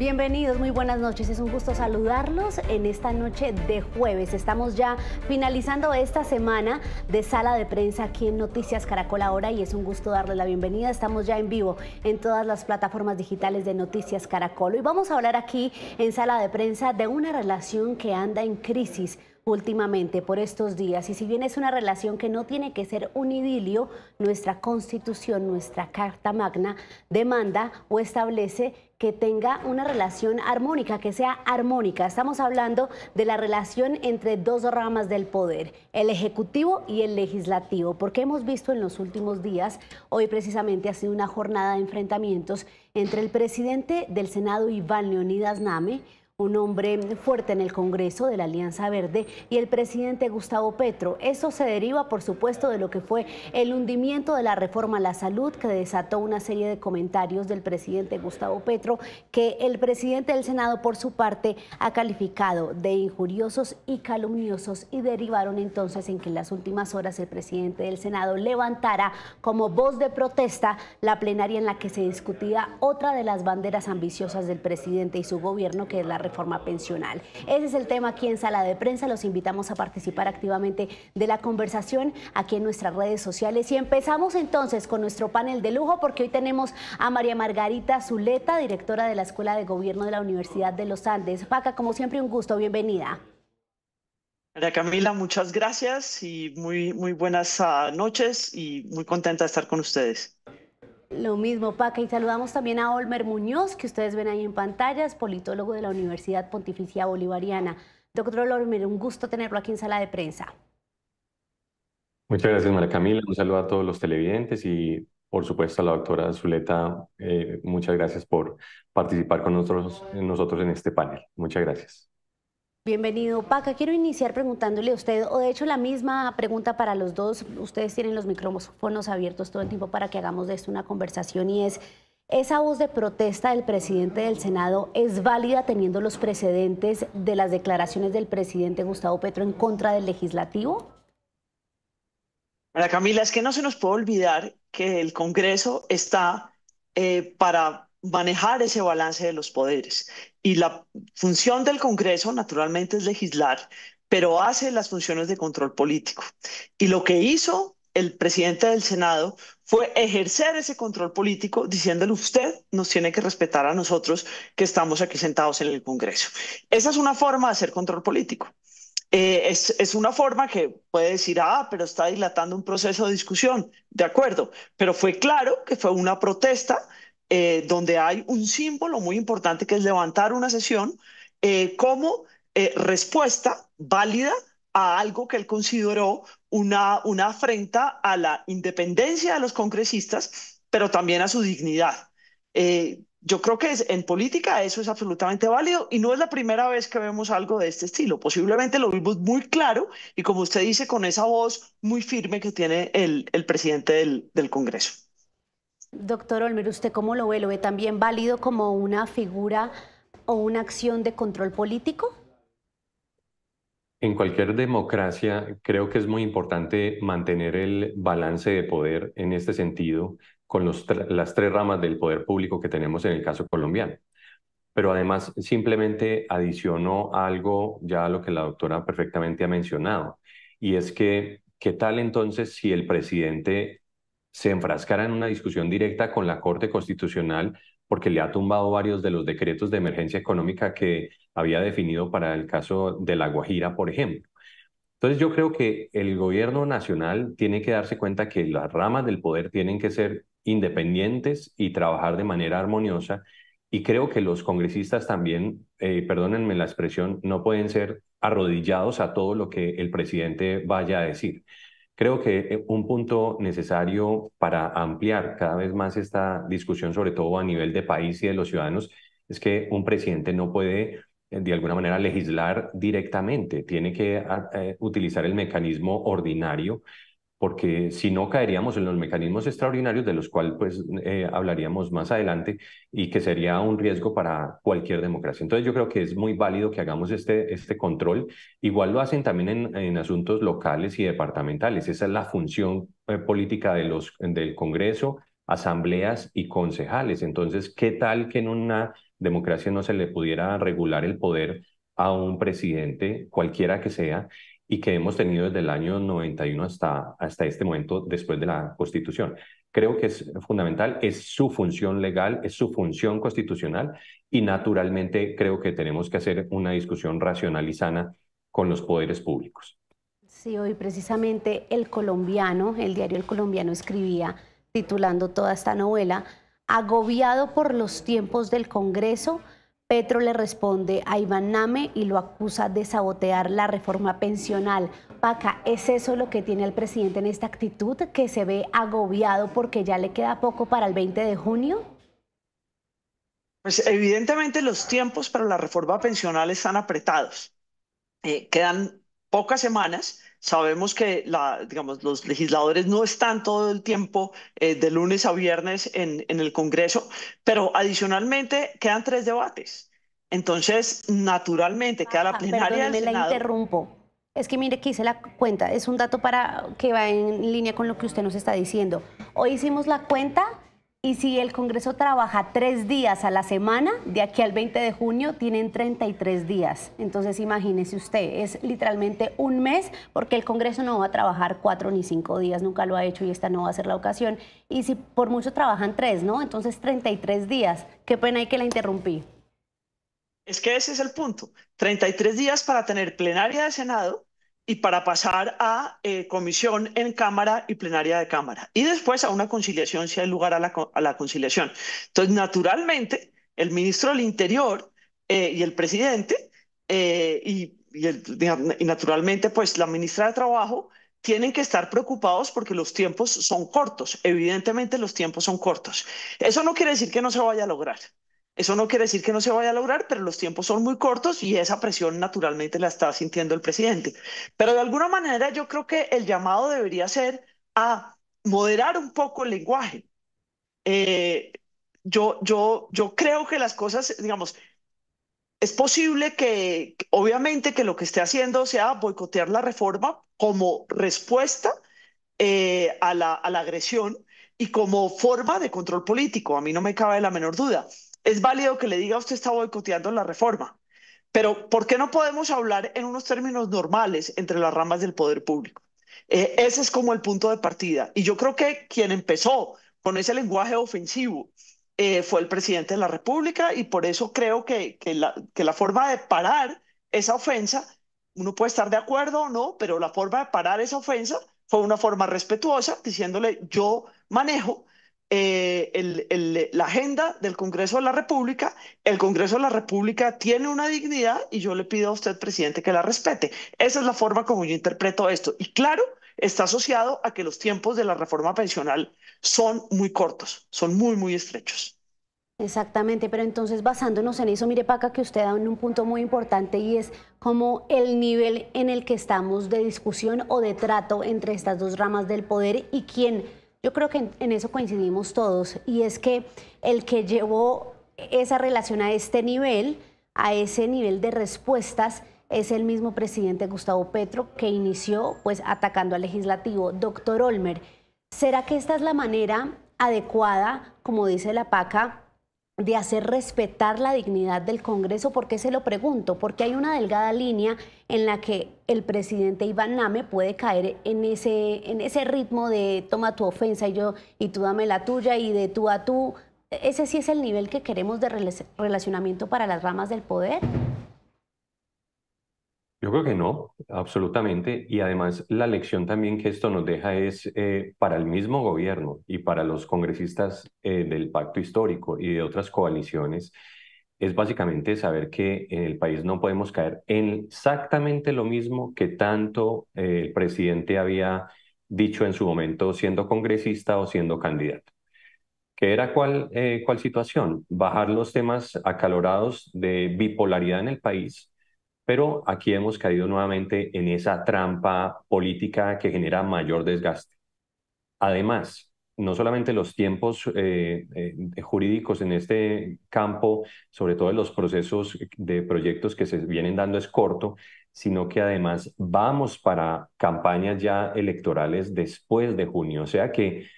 Bienvenidos, muy buenas noches. Es un gusto saludarlos en esta noche de jueves. Estamos ya finalizando esta semana de sala de prensa aquí en Noticias Caracol ahora y es un gusto darles la bienvenida. Estamos ya en vivo en todas las plataformas digitales de Noticias Caracol y vamos a hablar aquí en sala de prensa de una relación que anda en crisis últimamente por estos días. Y si bien es una relación que no tiene que ser un idilio, nuestra constitución, nuestra Carta Magna demanda o establece que tenga una relación armónica, que sea armónica. Estamos hablando de la relación entre dos ramas del poder, el ejecutivo y el legislativo, porque hemos visto en los últimos días, hoy precisamente ha sido una jornada de enfrentamientos entre el presidente del Senado, Iván Leonidas Name, un hombre fuerte en el Congreso de la Alianza Verde y el presidente Gustavo Petro. Eso se deriva, por supuesto, de lo que fue el hundimiento de la reforma a la salud que desató una serie de comentarios del presidente Gustavo Petro que el presidente del Senado, por su parte, ha calificado de injuriosos y calumniosos y derivaron entonces en que en las últimas horas el presidente del Senado levantara como voz de protesta la plenaria en la que se discutía otra de las banderas ambiciosas del presidente y su gobierno, que es la reforma forma pensional. Ese es el tema aquí en Sala de Prensa. Los invitamos a participar activamente de la conversación aquí en nuestras redes sociales. Y empezamos entonces con nuestro panel de lujo porque hoy tenemos a María Margarita Zuleta, directora de la Escuela de Gobierno de la Universidad de los Andes. Paca, como siempre, un gusto. Bienvenida. María Camila, muchas gracias y muy, muy buenas ah, noches y muy contenta de estar con ustedes. Lo mismo, Paca, y saludamos también a Olmer Muñoz, que ustedes ven ahí en pantallas, politólogo de la Universidad Pontificia Bolivariana. Doctor Olmer, un gusto tenerlo aquí en sala de prensa. Muchas gracias, María Camila. Un saludo a todos los televidentes y, por supuesto, a la doctora Zuleta. Eh, muchas gracias por participar con nosotros, nosotros en este panel. Muchas gracias. Bienvenido, Paca. Quiero iniciar preguntándole a usted, o de hecho la misma pregunta para los dos. Ustedes tienen los micrófonos abiertos todo el tiempo para que hagamos de esto una conversación y es, ¿esa voz de protesta del presidente del Senado es válida teniendo los precedentes de las declaraciones del presidente Gustavo Petro en contra del legislativo? para Camila, es que no se nos puede olvidar que el Congreso está eh, para manejar ese balance de los poderes. Y la función del Congreso, naturalmente, es legislar, pero hace las funciones de control político. Y lo que hizo el presidente del Senado fue ejercer ese control político diciéndole usted nos tiene que respetar a nosotros que estamos aquí sentados en el Congreso. Esa es una forma de hacer control político. Eh, es, es, una forma que puede decir, ah, pero está dilatando un proceso de discusión, de acuerdo, pero fue claro que fue una protesta eh, donde hay un símbolo muy importante que es levantar una sesión eh, como eh, respuesta válida a algo que él consideró una, una afrenta a la independencia de los congresistas, pero también a su dignidad. yo creo que es, en política eso es absolutamente válido y no es la primera vez que vemos algo de este estilo. Posiblemente lo vimos muy claro y como usted dice, con esa voz muy firme que tiene el, el presidente del, del Congreso. Doctor Olmer, ¿usted cómo lo ve? ¿Lo ve también válido como una figura o una acción de control político? En cualquier democracia creo que es muy importante mantener el balance de poder en este sentido con las tres ramas del poder público que tenemos en el caso colombiano. Pero además simplemente adiciono algo ya a lo que la doctora perfectamente ha mencionado, y es que, ¿qué tal entonces si el presidente se enfrascara en una discusión directa con la Corte Constitucional porque le ha tumbado varios de los decretos de emergencia económica que había definido para el caso de La Guajira, por ejemplo. Entonces yo creo que el gobierno nacional tiene que darse cuenta que las ramas del poder tienen que ser independientes y trabajar de manera armoniosa y creo que los congresistas también, eh, perdónenme la expresión, no pueden ser arrodillados a todo lo que el presidente vaya a decir. Creo que eh, un punto necesario para ampliar cada vez más esta discusión, sobre todo a nivel de país y de los ciudadanos, es que un presidente no puede eh, de alguna manera legislar directamente, tiene que ah, eh, utilizar el mecanismo ordinario porque si no caeríamos en los mecanismos extraordinarios de los cuales pues, eh, hablaríamos más adelante y que sería un riesgo para cualquier democracia. Entonces yo creo que es muy válido que hagamos este, este control. Igual lo hacen también en, asuntos locales y departamentales. Esa es la función eh, política del Congreso, asambleas y concejales. Entonces, ¿qué tal que en una democracia no se le pudiera regular el poder a un presidente, cualquiera que sea, y que hemos tenido desde el año 91 hasta, hasta este momento después de la Constitución. Creo que es fundamental, es su función legal, es su función constitucional y naturalmente creo que tenemos que hacer una discusión racional y sana con los poderes públicos. Sí, hoy precisamente El Colombiano, el diario El Colombiano escribía, titulando toda esta novela, agobiado por los tiempos del Congreso, Petro le responde a Iván Name y lo acusa de sabotear la reforma pensional. Paca, ¿es eso lo que tiene el presidente en esta actitud, que se ve agobiado porque ya le queda poco para el 20 de junio? Pues evidentemente los tiempos para la reforma pensional están apretados. Eh, quedan pocas semanas Sabemos que la, digamos, los legisladores no están todo el tiempo eh, de lunes a viernes en, el Congreso, pero adicionalmente quedan tres debates. Entonces, naturalmente, queda la ah, plenaria del Senado. la interrumpo. Es que mire que hice la cuenta, es un dato para que va en línea con lo que usted nos está diciendo. Hoy hicimos la cuenta y si el Congreso trabaja tres días a la semana, de aquí al 20 de junio tienen 33 días. Entonces imagínese usted, es literalmente un mes porque el Congreso no va a trabajar cuatro ni cinco días, nunca lo ha hecho y esta no va a ser la ocasión. Y si por mucho trabajan tres, ¿no? Entonces 33 días. Qué pena hay que la interrumpí. Es que ese es el punto. 33 días para tener plenaria de Senado, y para pasar a eh, comisión en Cámara y plenaria de Cámara. Y después a una conciliación si hay lugar a la, conciliación. Entonces, naturalmente, el ministro del Interior eh, y el presidente eh, y, y, naturalmente, pues la ministra de Trabajo tienen que estar preocupados porque los tiempos son cortos. Evidentemente los tiempos son cortos. Eso no quiere decir que no se vaya a lograr. Eso no quiere decir que no se vaya a lograr, pero los tiempos son muy cortos y esa presión naturalmente la está sintiendo el presidente. Pero de alguna manera yo creo que el llamado debería ser a moderar un poco el lenguaje. Eh, yo, yo, yo creo que las cosas, digamos, es posible que, obviamente, que lo que esté haciendo sea boicotear la reforma como respuesta eh, a la agresión y como forma de control político. A mí no me cabe la menor duda es válido que le diga usted está boicoteando la reforma, pero ¿por qué no podemos hablar en unos términos normales entre las ramas del poder público? Eh, ese es como el punto de partida. Y yo creo que quien empezó con ese lenguaje ofensivo eh, fue el presidente de la República y por eso creo que, que, la, que la forma de parar esa ofensa, uno puede estar de acuerdo o no, pero la forma de parar esa ofensa fue una forma respetuosa, diciéndole yo manejo eh, la agenda del Congreso de la República. El Congreso de la República tiene una dignidad y yo le pido a usted, presidente, que la respete. Esa es la forma como yo interpreto esto. Y claro, está asociado a que los tiempos de la reforma pensional son muy cortos, son muy, muy estrechos. Exactamente, pero entonces basándonos en eso, mire Paca, que usted da un punto muy importante y es como el nivel en el que estamos de discusión o de trato entre estas dos ramas del poder y quién yo creo que en, eso coincidimos todos y es que el que llevó esa relación a este nivel, a ese nivel de respuestas, es el mismo presidente Gustavo Petro que inició pues atacando al legislativo. Doctor Olmer, ¿será que esta es la manera adecuada, como dice la PACA, de hacer respetar la dignidad del Congreso? ¿Por qué se lo pregunto? Porque hay una delgada línea en la que el presidente Iván Name puede caer en ese, en ese ritmo de toma tu ofensa y yo y tú dame la tuya y de tú a tú. ¿Ese sí es el nivel que queremos de relacionamiento para las ramas del poder? Yo creo que no, absolutamente. Y además la lección también que esto nos deja es eh, para el mismo gobierno y para los congresistas eh, del pacto histórico y de otras coaliciones, es básicamente saber que en el país no podemos caer en exactamente lo mismo que tanto eh, el presidente había dicho en su momento siendo congresista o siendo candidato. ¿Qué era cuál, cuál situación? Bajar los temas acalorados de bipolaridad en el país pero aquí hemos caído nuevamente en esa trampa política que genera mayor desgaste. Además, no solamente los tiempos eh, eh, jurídicos en este campo, sobre todo en los procesos de proyectos que se vienen dando es corto, sino que además vamos para campañas ya electorales después de junio. O sea que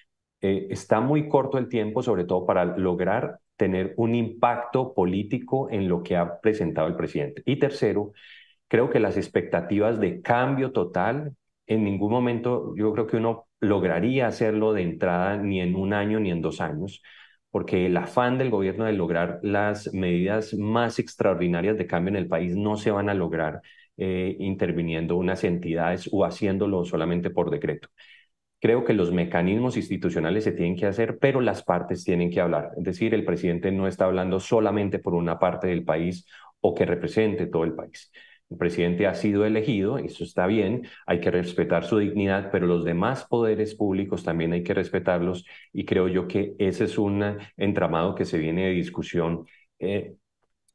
eh, está muy corto el tiempo, sobre todo para lograr tener un impacto político en lo que ha presentado el presidente. Y tercero, creo que las expectativas de cambio total, en ningún momento yo creo que uno lograría hacerlo de entrada ni en un año ni en dos años, porque el afán del gobierno de lograr las medidas más extraordinarias de cambio en el país no se van a lograr eh, interviniendo unas entidades o haciéndolo solamente por decreto. Creo que los mecanismos institucionales se tienen que hacer, pero las partes tienen que hablar. Es decir, el presidente no está hablando solamente por una parte del país o que represente todo el país. El presidente ha sido elegido, eso está bien, hay que respetar su dignidad, pero los demás poderes públicos también hay que respetarlos y creo yo que ese es un entramado que se viene de discusión eh,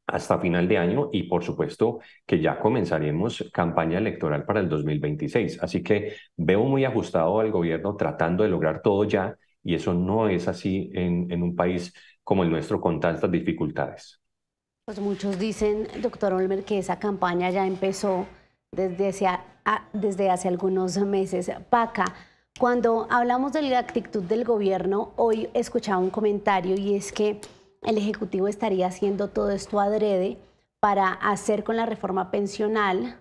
hasta final de año y por supuesto que ya comenzaremos campaña electoral para el 2026. Así que veo muy ajustado al gobierno tratando de lograr todo ya y eso no es así en, en un país como el nuestro con tantas dificultades. Pues muchos dicen, doctor Olmer, que esa campaña ya empezó desde, desde hace algunos meses. Paca, cuando hablamos de la actitud del gobierno, hoy escuchaba un comentario y es que el Ejecutivo estaría haciendo todo esto adrede para hacer con la reforma pensional,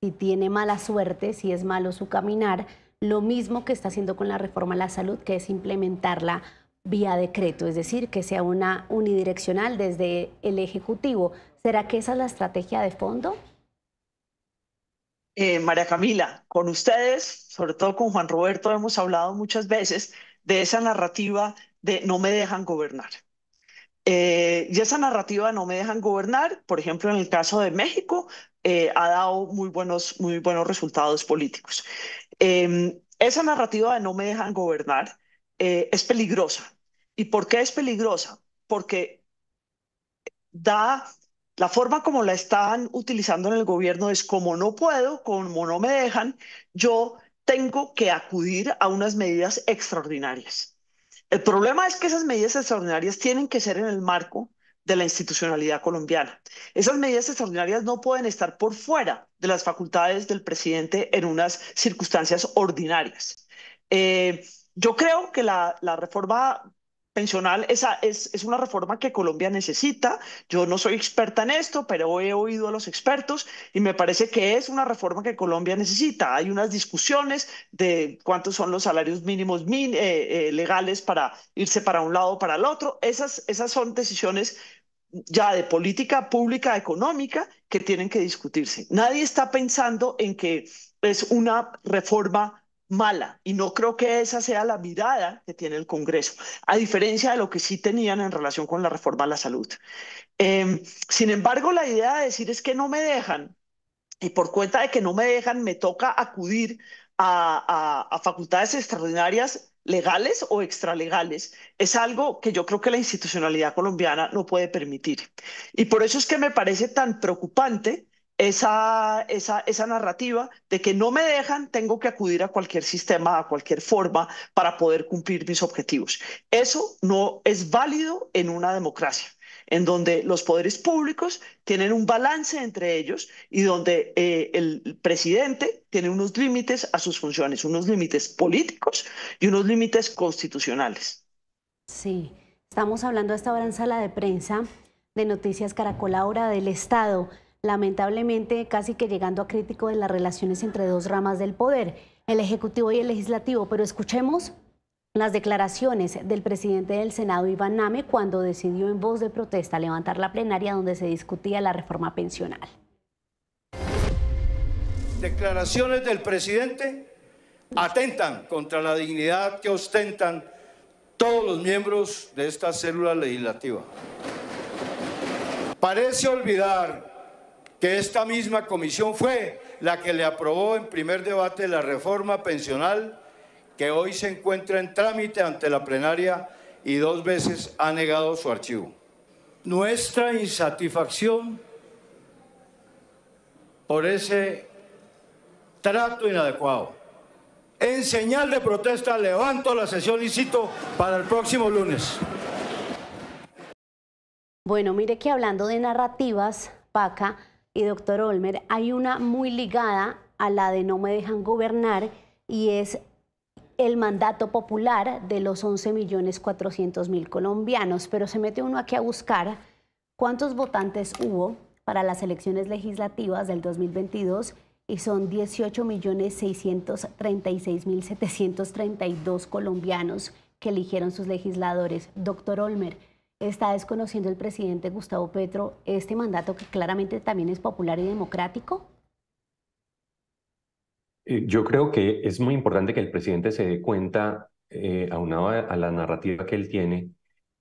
si tiene mala suerte, si es malo su caminar, lo mismo que está haciendo con la reforma a la salud, que es implementarla vía decreto, es decir, que sea una unidireccional desde el Ejecutivo. ¿Será que esa es la estrategia de fondo? Eh, María Camila, con ustedes, sobre todo con Juan Roberto, hemos hablado muchas veces de esa narrativa de no me dejan gobernar. Eh, y esa narrativa no me dejan gobernar, por ejemplo, en el caso de México, eh, ha dado muy buenos, muy buenos resultados políticos. Em, esa narrativa de no me dejan gobernar eh, es peligrosa. ¿Y por qué es peligrosa? Porque da la forma como la están utilizando en el gobierno es como no puedo, como no me dejan, yo tengo que acudir a unas medidas extraordinarias. El problema es que esas medidas extraordinarias tienen que ser en el marco de la institucionalidad colombiana. Esas medidas extraordinarias no pueden estar por fuera de las facultades del presidente en unas circunstancias ordinarias. Eh, yo creo que la reforma pensional esa es, una reforma que Colombia necesita. Yo no soy experta en esto, pero he oído a los expertos y me parece que es una reforma que Colombia necesita. Hay unas discusiones de cuántos son los salarios mínimos eh, eh, legales para irse para un lado o para el otro. Esas, esas son decisiones ya de política pública económica que tienen que discutirse. Nadie está pensando en que es una reforma mala y no creo que esa sea la mirada que tiene el Congreso, a diferencia de lo que sí tenían en relación con la reforma a la salud. Em, sin embargo, la idea de decir es que no me dejan y por cuenta de que no me dejan me toca acudir a, a facultades extraordinarias legales o extralegales, es algo que yo creo que la institucionalidad colombiana no puede permitir. Y por eso es que me parece tan preocupante esa, esa, esa narrativa de que no me dejan, tengo que acudir a cualquier sistema, a cualquier forma para poder cumplir mis objetivos. Eso no es válido en una democracia en donde los poderes públicos tienen un balance entre ellos y donde eh, el presidente tiene unos límites a sus funciones, unos límites políticos y unos límites constitucionales. Sí, estamos hablando hasta ahora en sala de prensa de Noticias Caracol ahora del Estado lamentablemente casi que llegando a crítico de las relaciones entre dos ramas del poder, el Ejecutivo y el Legislativo. Pero escuchemos las declaraciones del presidente del Senado, Iván Name, cuando decidió en voz de protesta levantar la plenaria donde se discutía la reforma pensional. Declaraciones del presidente atentan contra la dignidad que ostentan todos los miembros de esta célula legislativa. Parece olvidar que esta misma comisión fue la que le aprobó en primer debate la reforma pensional que hoy se encuentra en trámite ante la plenaria y dos veces ha negado su archivo. Nuestra insatisfacción por ese trato inadecuado. En señal de protesta levanto la sesión y cito para el próximo lunes. Bueno, mire que hablando de narrativas, Paca, y doctor Olmer, hay una muy ligada a la de no me dejan gobernar y es el mandato popular de los 11.400.000 colombianos, pero se mete uno aquí a buscar cuántos votantes hubo para las elecciones legislativas del 2022 y son 18.636.732 colombianos que eligieron sus legisladores. Doctor Olmer, está desconociendo el presidente Gustavo Petro este mandato que claramente también es popular y democrático? Eh, yo creo que es muy importante que el presidente se dé cuenta, eh, aunado a la narrativa que él tiene,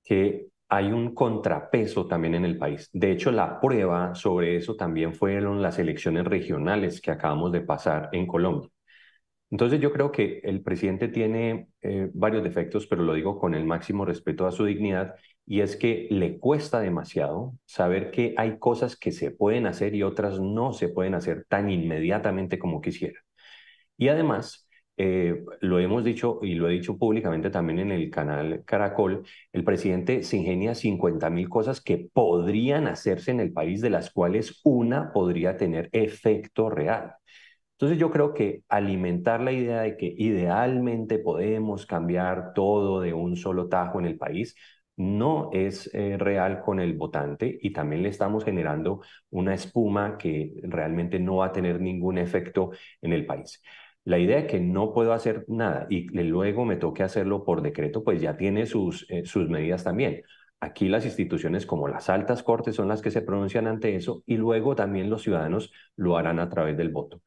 que hay un contrapeso también en el país. De hecho, la prueba sobre eso también fueron las elecciones regionales que acabamos de pasar en Colombia. Entonces yo creo que el presidente tiene eh, varios defectos, pero lo digo con el máximo respeto a su dignidad, y es que le cuesta demasiado saber que hay cosas que se pueden hacer y otras no se pueden hacer tan inmediatamente como quisiera. Y además, eh, lo hemos dicho y lo he dicho públicamente también en el canal Caracol, el presidente se ingenia 50.000 mil cosas que podrían hacerse en el país, de las cuales una podría tener efecto real. Entonces yo creo que alimentar la idea de que idealmente podemos cambiar todo de un solo tajo en el país no es eh, real con el votante y también le estamos generando una espuma que realmente no va a tener ningún efecto en el país. La idea de que no puedo hacer nada y luego me toque hacerlo por decreto, pues ya tiene sus, eh, sus medidas también. Aquí las instituciones como las altas cortes son las que se pronuncian ante eso y luego también los ciudadanos lo harán a través del voto.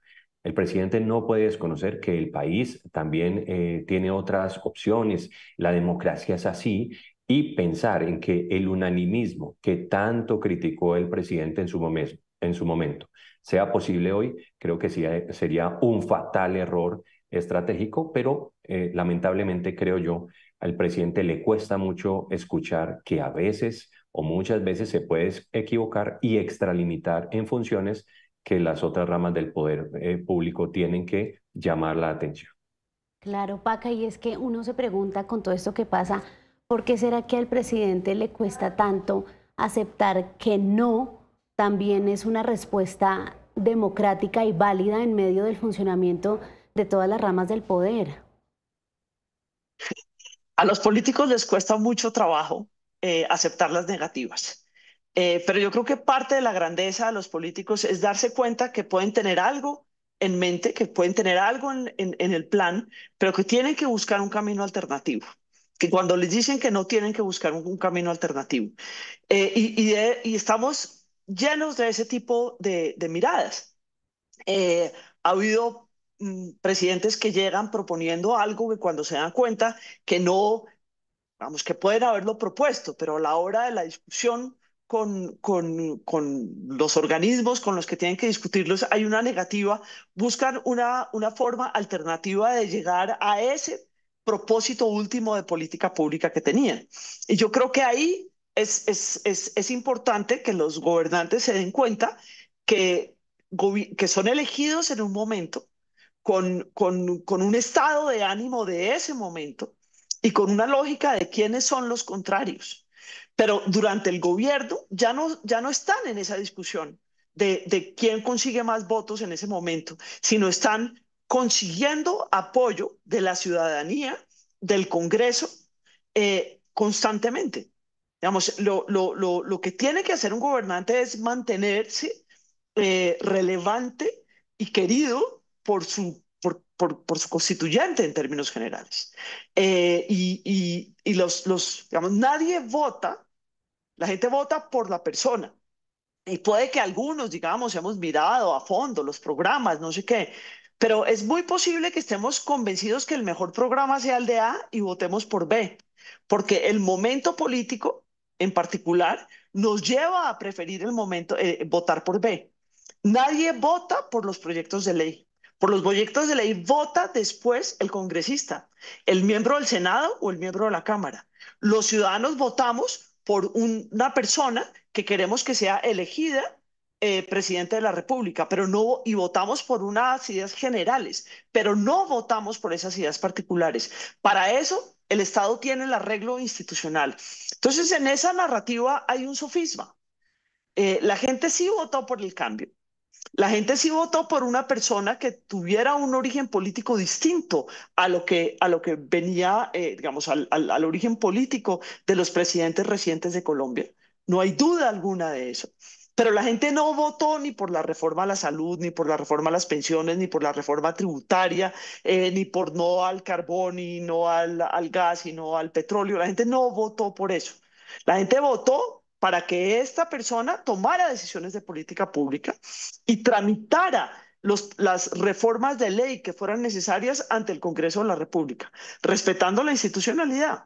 El presidente no puede desconocer que el país también eh, tiene otras opciones. La democracia es así y pensar en que el unanimismo que tanto criticó el presidente en su, momento sea posible hoy, creo que sí, eh, sería un fatal error estratégico, pero eh, lamentablemente creo yo, al presidente le cuesta mucho escuchar que a veces o muchas veces se puede equivocar y extralimitar en funciones que las otras ramas del poder eh, público tienen que llamar la atención. Claro, Paca, y es que uno se pregunta con todo esto que pasa, ¿Por qué será que al presidente le cuesta tanto aceptar que no también es una respuesta democrática y válida en medio del funcionamiento de todas las ramas del poder? A los políticos les cuesta mucho trabajo eh, aceptar las negativas. Eh, pero yo creo que parte de la grandeza de los políticos es darse cuenta que pueden tener algo en mente, que pueden tener algo en el plan, pero que tienen que buscar un camino alternativo que cuando les dicen que no tienen que buscar un, camino alternativo. Eh, eh, y, estamos llenos de ese tipo de, miradas. Eh, ha habido mm, presidentes que llegan proponiendo algo que cuando se dan cuenta que no, vamos, que pueden haberlo propuesto, pero a la hora de la discusión con, con, con los organismos con los que tienen que discutirlos hay una negativa, buscan una, una forma alternativa de llegar a ese propósito último de política pública que tenían. Y yo creo que ahí es, es, importante que los gobernantes se den cuenta que, que son elegidos en un momento, con, con, un estado de ánimo de ese momento y con una lógica de quiénes son los contrarios. Pero durante el gobierno ya no, ya no están en esa discusión de, de quién consigue más votos en ese momento, sino están consiguiendo apoyo de la ciudadanía, del Congreso, eh, constantemente. Digamos, lo, lo, lo, que tiene que hacer un gobernante es mantenerse eh, relevante y querido por su, por, su constituyente en términos generales. Eh, y, los, los, digamos, nadie vota, la gente vota por la persona. Y puede que algunos, digamos, hemos mirado a fondo los programas, no sé qué, pero es muy posible que estemos convencidos que el mejor programa sea el de A y votemos por B, porque el momento político en particular nos lleva a preferir el momento eh, votar por B. Nadie vota por los proyectos de ley. Por los proyectos de ley vota después el congresista, el miembro del Senado o el miembro de la Cámara. Los ciudadanos votamos por una persona que queremos que sea elegida eh, presidente de la República, pero no, y votamos por unas ideas generales, pero no votamos por esas ideas particulares. Para eso, el Estado tiene el arreglo institucional. Entonces, en esa narrativa hay un sofisma. Eh, la gente sí votó por el cambio. La gente sí votó por una persona que tuviera un origen político distinto a lo que, a lo que venía, eh, digamos, al origen político de los presidentes recientes de Colombia. No hay duda alguna de eso. Pero la gente no votó ni por la reforma a la salud, ni por la reforma a las pensiones, ni por la reforma tributaria, eh, ni por no al carbón, y no al, gas, y no al petróleo. La gente no votó por eso. La gente votó para que esta persona tomara decisiones de política pública y tramitara las reformas de ley que fueran necesarias ante el Congreso de la República, respetando la institucionalidad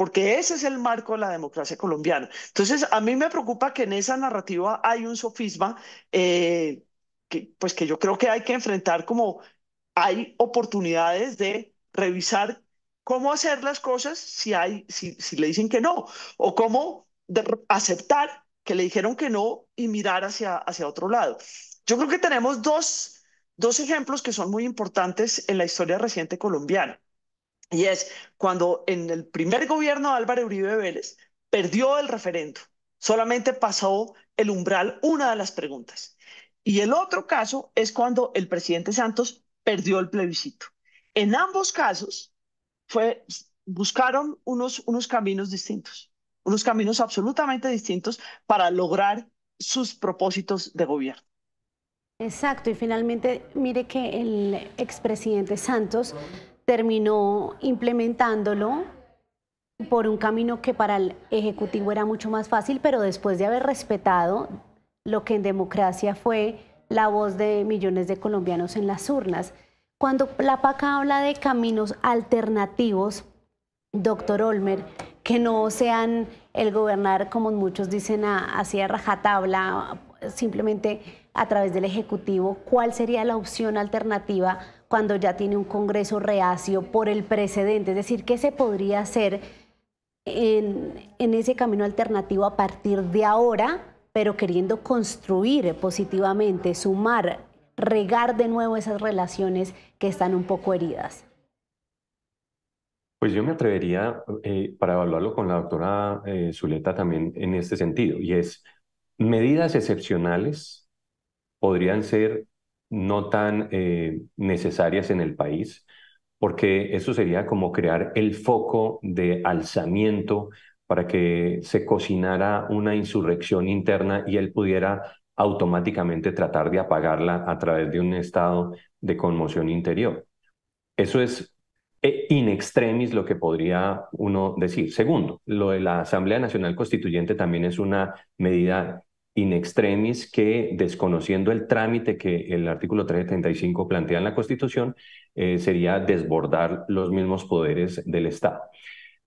porque ese es el marco de la democracia colombiana. Entonces, a mí me preocupa que en esa narrativa hay un sofisma eh, que, pues que yo creo que hay que enfrentar como hay oportunidades de revisar cómo hacer las cosas si, hay, si le dicen que no, o cómo aceptar que le dijeron que no y mirar hacia, hacia otro lado. Yo creo que tenemos dos, dos ejemplos que son muy importantes en la historia reciente colombiana y es cuando en el primer gobierno de Álvaro Uribe Vélez perdió el referendo, solamente pasó el umbral una de las preguntas. Y el otro caso es cuando el presidente Santos perdió el plebiscito. En ambos casos fue, buscaron unos, unos caminos distintos, unos caminos absolutamente distintos para lograr sus propósitos de gobierno. Exacto, y finalmente, mire que el expresidente Santos terminó implementándolo por un camino que para el Ejecutivo era mucho más fácil, pero después de haber respetado lo que en democracia fue la voz de millones de colombianos en las urnas. Cuando la PACA habla de caminos alternativos, doctor Olmer, que no sean el gobernar, como muchos dicen, así a rajatabla, simplemente a través del Ejecutivo, ¿cuál sería la opción alternativa cuando ya tiene un Congreso reacio por el precedente? Es decir, ¿qué se podría hacer en, ese camino alternativo a partir de ahora, pero queriendo construir positivamente, sumar, regar de nuevo esas relaciones que están un poco heridas? Pues yo me atrevería eh, para evaluarlo con la doctora eh, Zuleta también en este sentido, y es medidas excepcionales podrían ser no tan eh, necesarias en el país, porque eso sería como crear el foco de alzamiento para que se cocinara una insurrección interna y él pudiera automáticamente tratar de apagarla a través de un estado de conmoción interior. Eso es eh, in extremis lo que podría uno decir. Segundo, lo de la Asamblea Nacional Constituyente también es una medida in extremis que, desconociendo el trámite que el artículo 335 plantea en la Constitución, eh, sería desbordar los mismos poderes del Estado.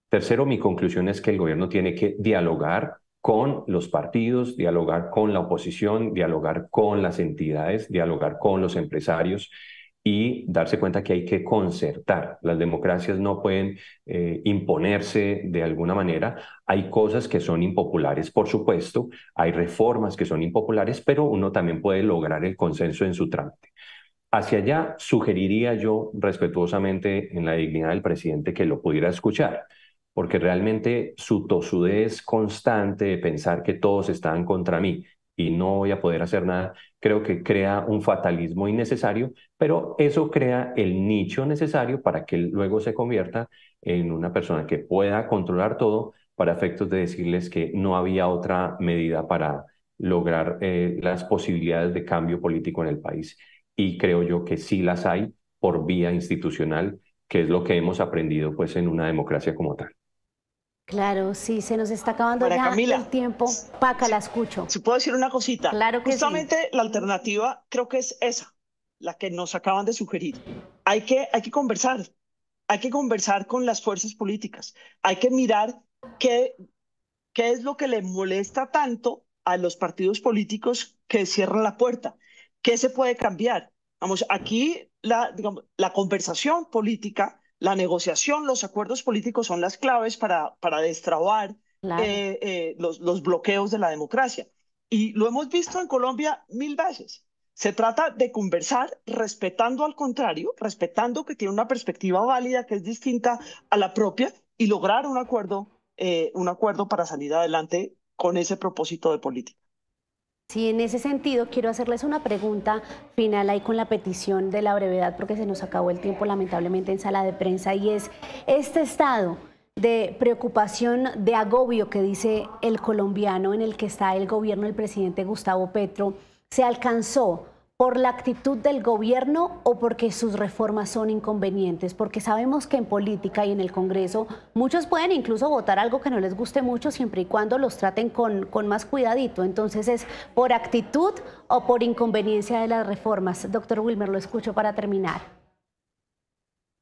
Tercero, mi conclusión es que el gobierno tiene que dialogar con los partidos, dialogar con la oposición, dialogar con las entidades, dialogar con los empresarios y darse cuenta que hay que concertar. Las democracias no pueden eh, imponerse de alguna manera. Hay cosas que son impopulares, por supuesto, hay reformas que son impopulares, pero uno también puede lograr el consenso en su trámite. Hacia allá sugeriría yo respetuosamente en la dignidad del presidente que lo pudiera escuchar porque realmente su tosudez constante de pensar que todos están contra mí y no voy a poder hacer nada, creo que crea un fatalismo innecesario, pero eso crea el nicho necesario para que luego se convierta en una persona que pueda controlar todo para efectos de decirles que no había otra medida para lograr eh, las posibilidades de cambio político en el país. Y creo yo que sí las hay por vía institucional, que es lo que hemos aprendido pues en una democracia como tal. Claro, sí, se nos está acabando ya el tiempo. Paca, la escucho. Si puedo decir una cosita. Claro que Justamente la alternativa creo que es esa, la que nos acaban de sugerir. Hay que, hay que conversar, hay que conversar con las fuerzas políticas, hay que mirar qué, qué es lo que le molesta tanto a los partidos políticos que cierran la puerta, qué se puede cambiar. Vamos, aquí la, la conversación política la negociación, los acuerdos políticos son las claves para, para destrabar eh, eh, los, los bloqueos de la democracia. Y lo hemos visto en Colombia mil veces. Se trata de conversar respetando al contrario, respetando que tiene una perspectiva válida que es distinta a la propia y lograr un acuerdo, eh, un acuerdo para salir adelante con ese propósito de política. Sí, en ese sentido quiero hacerles una pregunta final ahí con la petición de la brevedad porque se nos acabó el tiempo lamentablemente en sala de prensa y es este estado de preocupación, de agobio que dice el colombiano en el que está el gobierno del presidente Gustavo Petro, se alcanzó por la actitud del gobierno o porque sus reformas son inconvenientes, porque sabemos que en política y en el Congreso muchos pueden incluso votar algo que no les guste mucho siempre y cuando los traten con, con más cuidadito. Entonces es por actitud o por inconveniencia de las reformas. Doctor Wilmer, lo escucho para terminar.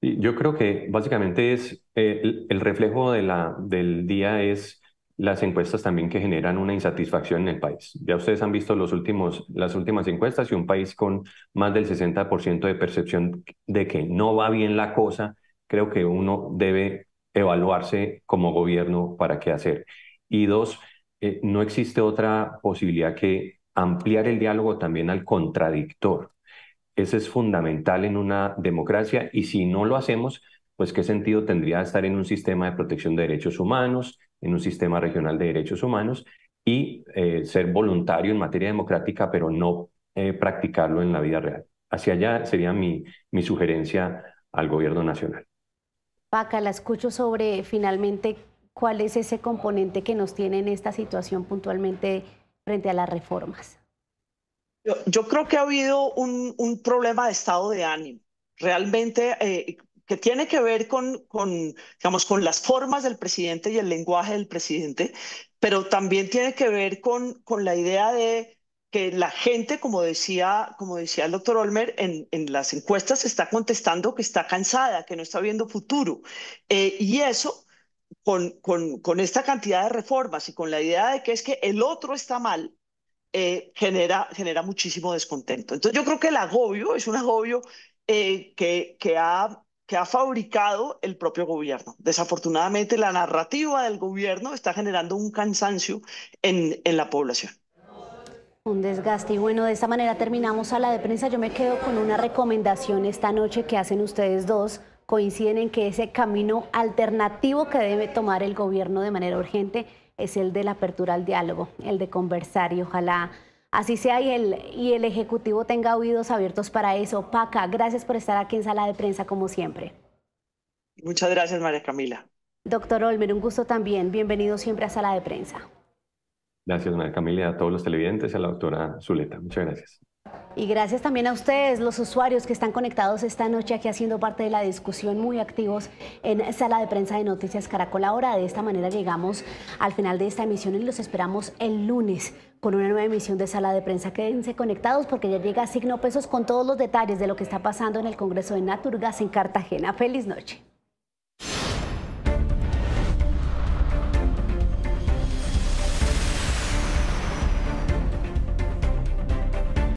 Yo creo que básicamente es eh, el, reflejo de la, del día es las encuestas también que generan una insatisfacción en el país. Ya ustedes han visto los últimos, las últimas encuestas y un país con más del 60% de percepción de que no va bien la cosa, creo que uno debe evaluarse como gobierno para qué hacer. Y dos, eh, no existe otra posibilidad que ampliar el diálogo también al contradictor. Eso es fundamental en una democracia y si no lo hacemos, pues qué sentido tendría estar en un sistema de protección de derechos humanos, en un sistema regional de derechos humanos y eh, ser voluntario en materia democrática, pero no eh, practicarlo en la vida real. Hacia allá sería mi, mi sugerencia al gobierno nacional. Paca, la escucho sobre finalmente cuál es ese componente que nos tiene en esta situación puntualmente frente a las reformas. Yo, creo que ha habido un, un, problema de estado de ánimo. Realmente, eh, que tiene que ver con, con, digamos, con las formas del presidente y el lenguaje del presidente, pero también tiene que ver con, con la idea de que la gente, como decía, como decía el doctor Olmer, en, en, las encuestas está contestando que está cansada, que no está viendo futuro. Eh, y eso, con, con, esta cantidad de reformas y con la idea de que es que el otro está mal, eh, genera, genera muchísimo descontento. Entonces yo creo que el agobio es un agobio eh, que, que ha que ha fabricado el propio gobierno. Desafortunadamente, la narrativa del gobierno está generando un cansancio en, la población. Un desgaste y bueno, de esta manera terminamos a la de prensa. Yo me quedo con una recomendación esta noche que hacen ustedes dos coinciden en que ese camino alternativo que debe tomar el gobierno de manera urgente es el de la apertura al diálogo, el de conversar y ojalá así sea y el, y el Ejecutivo tenga oídos abiertos para eso. Paca, gracias por estar aquí en sala de prensa como siempre. Muchas gracias, María Camila. Doctor Olmer, un gusto también. Bienvenido siempre a sala de prensa. Gracias, María Camila, a todos los televidentes y a la doctora Zuleta. Muchas gracias. Y gracias también a ustedes, los usuarios que están conectados esta noche aquí haciendo parte de la discusión, muy activos en Sala de Prensa de Noticias Caracol. Ahora, de esta manera llegamos al final de esta emisión y los esperamos el lunes con una nueva emisión de Sala de Prensa. Quédense conectados porque ya llega Signo Pesos con todos los detalles de lo que está pasando en el Congreso de Naturgas en Cartagena. Feliz noche.